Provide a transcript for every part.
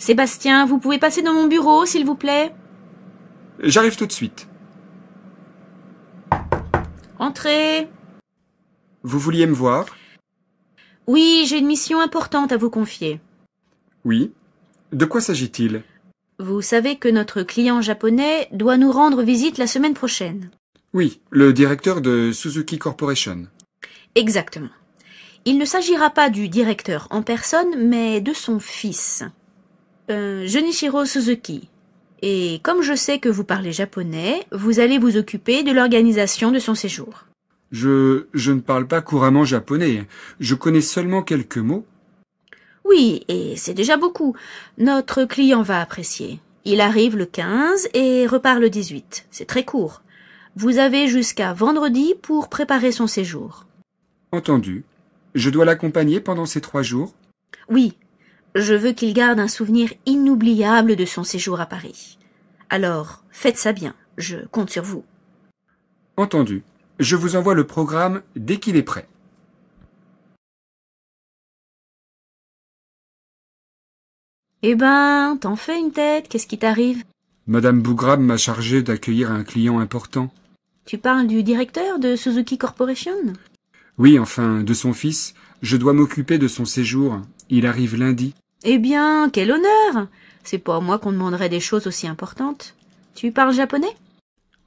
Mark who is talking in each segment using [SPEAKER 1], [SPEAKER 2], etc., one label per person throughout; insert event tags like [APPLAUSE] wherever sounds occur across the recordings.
[SPEAKER 1] Sébastien, vous pouvez passer dans mon bureau, s'il vous plaît
[SPEAKER 2] J'arrive tout de suite.
[SPEAKER 1] Entrez.
[SPEAKER 2] Vous vouliez me voir
[SPEAKER 1] oui, j'ai une mission importante à vous confier.
[SPEAKER 2] Oui. De quoi s'agit-il
[SPEAKER 1] Vous savez que notre client japonais doit nous rendre visite la semaine prochaine.
[SPEAKER 2] Oui, le directeur de Suzuki Corporation.
[SPEAKER 1] Exactement. Il ne s'agira pas du directeur en personne, mais de son fils. Euh, Junichiro Suzuki. Et comme je sais que vous parlez japonais, vous allez vous occuper de l'organisation de son séjour.
[SPEAKER 2] Je, je ne parle pas couramment japonais. Hein. Je connais seulement quelques mots.
[SPEAKER 1] Oui, et c'est déjà beaucoup. Notre client va apprécier. Il arrive le 15 et repart le 18. C'est très court. Vous avez jusqu'à vendredi pour préparer son séjour.
[SPEAKER 2] Entendu. Je dois l'accompagner pendant ces trois jours
[SPEAKER 1] Oui. Je veux qu'il garde un souvenir inoubliable de son séjour à Paris. Alors, faites ça bien. Je compte sur vous.
[SPEAKER 2] Entendu. Je vous envoie le programme dès qu'il est prêt. Eh ben, t'en fais
[SPEAKER 1] une tête, qu'est-ce qui t'arrive
[SPEAKER 2] Madame Bougram m'a chargé d'accueillir un client important.
[SPEAKER 1] Tu parles du directeur de Suzuki Corporation
[SPEAKER 2] Oui, enfin, de son fils. Je dois m'occuper de son séjour. Il arrive lundi.
[SPEAKER 1] Eh bien, quel honneur C'est pas à moi qu'on demanderait des choses aussi importantes. Tu parles japonais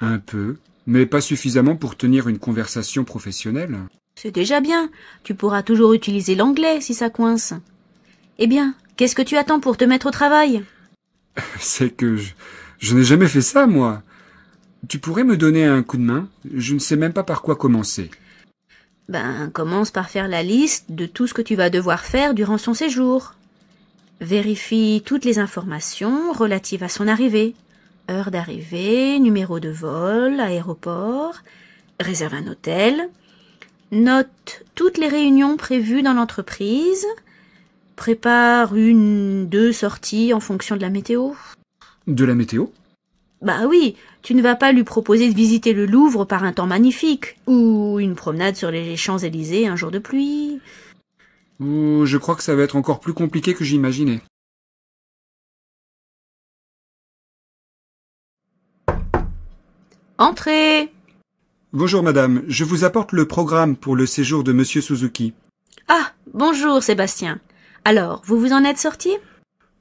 [SPEAKER 2] un peu, mais pas suffisamment pour tenir une conversation professionnelle.
[SPEAKER 1] C'est déjà bien. Tu pourras toujours utiliser l'anglais si ça coince. Eh bien, qu'est-ce que tu attends pour te mettre au travail
[SPEAKER 2] [LAUGHS] C'est que je, n'ai jamais fait ça, moi. Tu pourrais me donner un coup de main Je ne sais même pas par quoi commencer.
[SPEAKER 1] Ben, commence par faire la liste de tout ce que tu vas devoir faire durant son séjour. Vérifie toutes les informations relatives à son arrivée heure d'arrivée, numéro de vol, aéroport, réserve un hôtel, note toutes les réunions prévues dans l'entreprise, prépare une, deux sorties en fonction de la météo. De la météo Bah oui, tu ne vas pas lui proposer de visiter le Louvre par un temps magnifique, ou une promenade sur les Champs-Élysées un jour de pluie.
[SPEAKER 2] je crois que ça va être encore plus compliqué que j'imaginais.
[SPEAKER 1] Entrez.
[SPEAKER 2] Bonjour madame, je vous apporte le programme pour le séjour de monsieur Suzuki.
[SPEAKER 1] Ah, bonjour Sébastien. Alors, vous vous en êtes sorti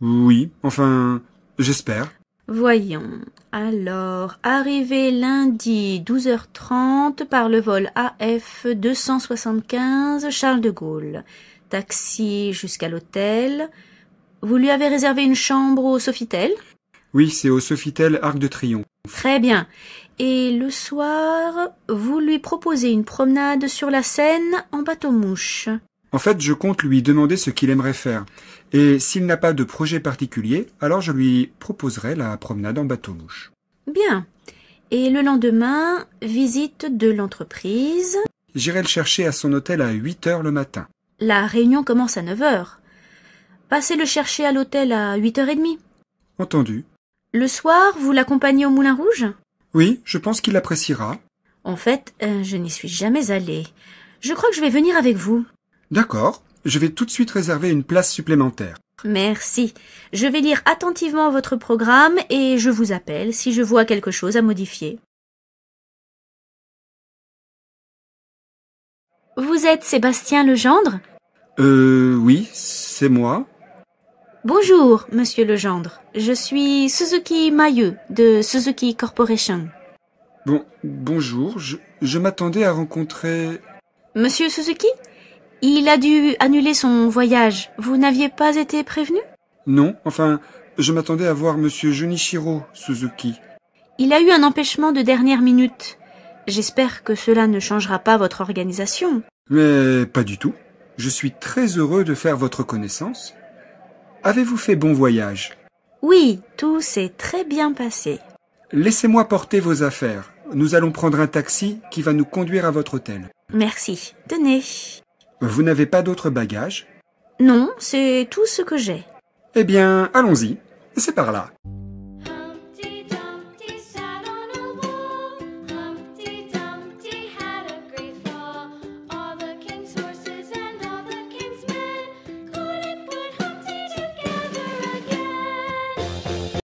[SPEAKER 2] Oui, enfin, j'espère.
[SPEAKER 1] Voyons. Alors, arrivé lundi 12h30 par le vol AF 275 Charles de Gaulle. Taxi jusqu'à l'hôtel. Vous lui avez réservé une chambre au Sofitel
[SPEAKER 2] Oui, c'est au Sofitel Arc de Triomphe.
[SPEAKER 1] Très bien et le soir, vous lui proposez une promenade sur la Seine en bateau-mouche.
[SPEAKER 2] En fait, je compte lui demander ce qu'il aimerait faire. Et s'il n'a pas de projet particulier, alors je lui proposerai la promenade en bateau-mouche.
[SPEAKER 1] Bien. Et le lendemain, visite de l'entreprise.
[SPEAKER 2] J'irai le chercher à son hôtel à 8 heures le matin.
[SPEAKER 1] La réunion commence à 9 heures. Passez le chercher à l'hôtel à 8 heures et demie. Entendu. Le soir, vous l'accompagnez au Moulin Rouge
[SPEAKER 2] oui, je pense qu'il appréciera.
[SPEAKER 1] En fait, euh, je n'y suis jamais allée. Je crois que je vais venir avec vous.
[SPEAKER 2] D'accord. Je vais tout de suite réserver une place supplémentaire.
[SPEAKER 1] Merci. Je vais lire attentivement votre programme et je vous appelle si je vois quelque chose à modifier. Vous êtes Sébastien Legendre
[SPEAKER 2] Euh, oui, c'est moi.
[SPEAKER 1] Bonjour, monsieur le gendre. Je suis Suzuki Mayu de Suzuki Corporation.
[SPEAKER 2] Bon, bonjour. Je, je m'attendais à rencontrer.
[SPEAKER 1] Monsieur Suzuki Il a dû annuler son voyage. Vous n'aviez pas été prévenu
[SPEAKER 2] Non, enfin, je m'attendais à voir monsieur Junichiro Suzuki.
[SPEAKER 1] Il a eu un empêchement de dernière minute. J'espère que cela ne changera pas votre organisation.
[SPEAKER 2] Mais pas du tout. Je suis très heureux de faire votre connaissance Avez-vous fait bon voyage
[SPEAKER 1] Oui, tout s'est très bien passé.
[SPEAKER 2] Laissez-moi porter vos affaires. Nous allons prendre un taxi qui va nous conduire à votre hôtel.
[SPEAKER 1] Merci. Tenez.
[SPEAKER 2] Vous n'avez pas d'autres bagages
[SPEAKER 1] Non, c'est tout ce que j'ai.
[SPEAKER 2] Eh bien, allons-y. C'est par là.